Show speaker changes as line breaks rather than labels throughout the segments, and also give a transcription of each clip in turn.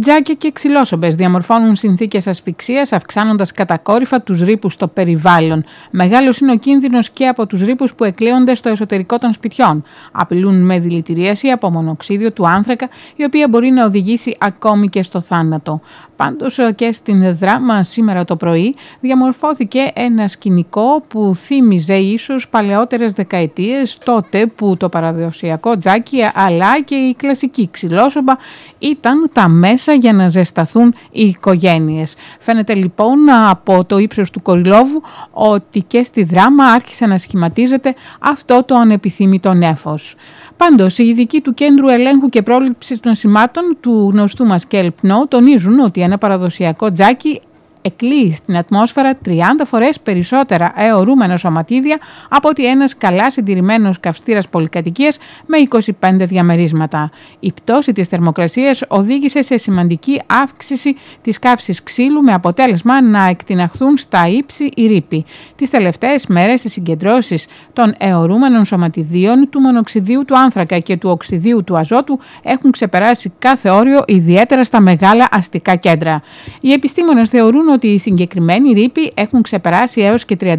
Τζάκια και ξυλόσομπες διαμορφώνουν συνθήκες ασφυξίας, αυξάνοντας κατακόρυφα τους ρήπους στο περιβάλλον. Μεγάλος είναι ο κίνδυνος και από τους ρήπους που εκλέονται στο εσωτερικό των σπιτιών. Απειλούν με δηλητηρίαση από μονοξίδιο του άνθρακα, η οποία μπορεί να οδηγήσει ακόμη και στο θάνατο. Πάντως ε, και στην δράμα σήμερα το πρωί διαμορφώθηκε ένα σκηνικό που θύμιζε ίσως παλαιότερες δεκαετίες, τότε που το παραδοσιακό τζάκι αλλά και η κλασική ξυλόσομπα ήταν τα μέσα για να ζεσταθούν οι οικογένειες. Φαίνεται λοιπόν από το ύψος του Κοριλόβου ότι και στη δράμα άρχισε να σχηματίζεται αυτό το ανεπιθύμητο νέφος. Πάντως, οι ειδικοί του Κέντρου Ελέγχου και Πρόληψης των Σημάτων του γνωστού μας ΚΕΛΠΝΟ τονίζουν ότι ένα παραδοσιακό τζάκι εκλείει στην ατμόσφαιρα 30 φορές περισσότερα αιωρούμενα σωματίδια από ότι ένας καλά συντηρημένος καυστήρας πολυκατοικίας με 25 διαμερίσματα. Η πτώση της θερμοκρασίας οδήγησε σε σημαντική αύξηση της καύσης ξύλου με αποτέλεσμα να εκτιναχθούν στα ύψη οι ρήποι. Τις τελευταίες μέρες οι συγκεντρώσεις των αιωρούμενων σωματιδίων του μονοξιδίου του άνθρακα και του οξιδίου του αζότου έχουν ξεπεράσει κάθε όριο ιδιαίτερα στα μεγάλα αστικά κέντρα. Οι επιστήμονες θεωρούν ότι οι συγκεκριμένοι ρήποι έχουν ξεπεράσει έως και 35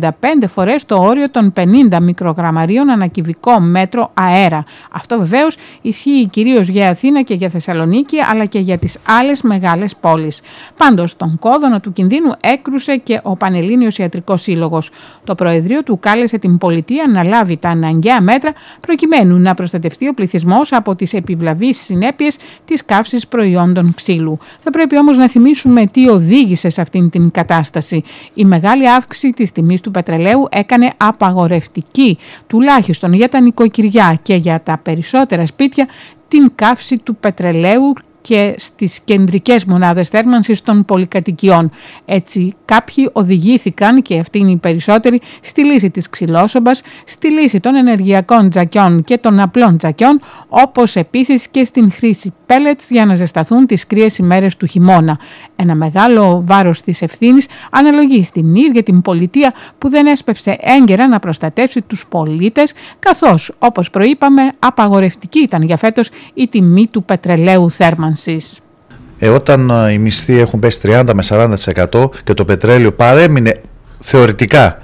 φορές το όριο των 50 μικρογραμμαρίων ανακυβικό μέτρο αέρα. Αυτό βεβαίως ισχύει κυρίως για Αθήνα και για Θεσσαλονίκη αλλά και για τις άλλες μεγάλες πόλεις. Πάντως, τον κόδωνα του κινδύνου έκρουσε και ο Πανελλήνιος Ιατρικός Σύλλογος. Το Προεδρείο του κάλεσε την πολιτεία να λάβει τα αναγκαία μέτρα προκειμένου να προστατευτεί ο πληθυσμός από τις επιβλαβείς συνέπειες της καύσης προϊόντων ξύλου. Θα πρέπει όμως να θυμίσουμε τι οδήγησε σε αυτήν την κατάσταση. Η μεγάλη αύξηση της τιμής του πετρελαίου έκανε απαγορευτική, τουλάχιστον για τα νοικοκυριά και για τα περισσότερα σπίτια, την καύση του πετρελαίου και στις κεντρικές μονάδες θέρμανσης των πολυκατοικιών. Έτσι κάποιοι οδηγήθηκαν και αυτοί είναι οι περισσότεροι στη λύση της ξυλόσομπας, στη λύση των ενεργειακών τζακιών και των απλών τζακιών, όπως επίσης και στην χρήση πέλετς για να ζεσταθούν τις κρύες ημέρες του χειμώνα. Ένα μεγάλο βάρος της ευθύνης αναλογεί στην ίδια την πολιτεία που δεν έσπευσε έγκαιρα να προστατεύσει τους πολίτες, καθώς όπως προείπαμε απαγορευτική ήταν για φέτος η τιμή του πετρελαίου θέρμανσης.
Ε, όταν ε, οι μισθοί έχουν πέσει 30 με 40% και το πετρέλαιο παρέμεινε θεωρητικά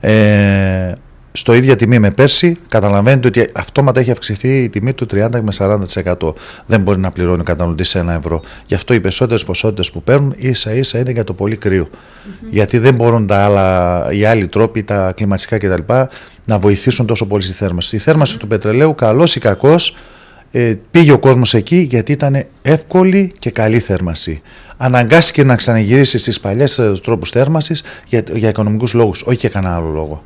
ε, στο ίδια τιμή με πέρσι, καταλαβαίνετε ότι αυτόματα έχει αυξηθεί η τιμή του 30 με 40%. Δεν μπορεί να πληρώνει ο καταναλωτής ένα ευρώ. Γι' αυτό οι περισσότερες ποσότητες που παίρνουν ίσα ίσα είναι για το πολύ Γιατί δεν μπορούν τα οι άλλοι τρόποι, τα κλιματικά κτλ., να βοηθήσουν τόσο πολύ στη θέρμανση. Η θερμανση του πετρελαίου, καλός ή κακός, ε, πήγε ο κόσμος εκεί γιατί ήταν εύκολη και καλή θέρμανση. Αναγκάστηκε να ξαναγυρίσει στις παλιές ε, τρόπους θέρμασης για, για οικονομικούς λόγους, όχι για κανένα άλλο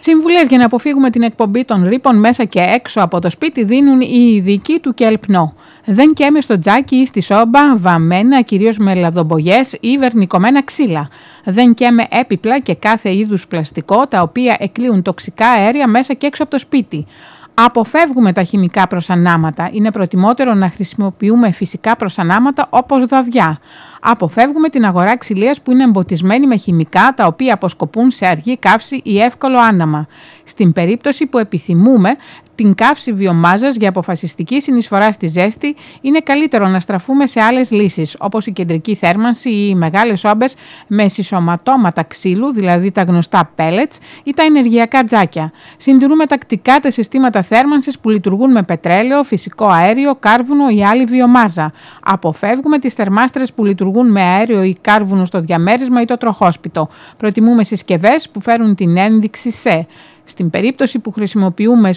Σύμβουλε για να αποφύγουμε την εκπομπή των ρήπων μέσα και έξω από το σπίτι δίνουν οι ειδικοί του Κελπνό. Δεν καίμε στο τζάκι ή στη σόμπα βαμμένα κυρίως με λαδομπογιές ή βερνικωμένα ξύλα. Δεν καίμε έπιπλα και κάθε είδους πλαστικό τα οποία εκλείουν τοξικά αέρια μέσα και έξω από το σπίτι. Αποφεύγουμε τα χημικά προσανάματα. Είναι προτιμότερο να χρησιμοποιούμε φυσικά προσανάματα όπως δαδιά αποφεύγουμε την αγορά ξυλίας που είναι εμποτισμένη με χημικά τα οποία αποσκοπούν σε αργή καύση ή εύκολο άναμα. Στην περίπτωση που επιθυμούμε την καύση βιομάζας για αποφασιστική συνεισφορά στη ζέστη, είναι καλύτερο να στραφούμε σε άλλες λύσεις, όπως η κεντρική θέρμανση ή οι μεγάλες όμπες με συσσωματώματα ξύλου, δηλαδή τα γνωστά pellets ή τα ενεργειακά τζάκια. Συντηρούμε τακτικά τα συστήματα θέρμανσης που λειτουργούν με πετρέλαιο, φυσικό αέριο, κάρβουνο ή άλλη βιομάζα. Αποφεύγουμε τις θερμάστρες που λειτουργούν λειτουργούν με αέριο ή κάρβουνο στο διαμέρισμα ή το τροχόσπιτο. Προτιμούμε συσκευές που φέρουν την ένδειξη σε. Στην περίπτωση που χρησιμοποιούμε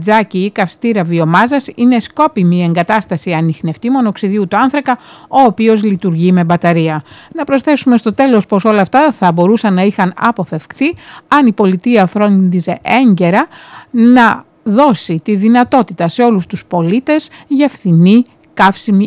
τζάκι ή καυστήρα βιομάζας, είναι σκόπιμη η εγκατάσταση ανιχνευτή μονοξιδίου του άνθρακα, ο οποίος λειτουργεί με μπαταρία. Να προσθέσουμε στο τέλος πως όλα αυτά θα μπορούσαν να είχαν αποφευκθεί αν η πολιτεία φρόντιζε έγκαιρα να δώσει τη δυνατότητα σε όλους τους πολίτες για φθηνή καύσιμη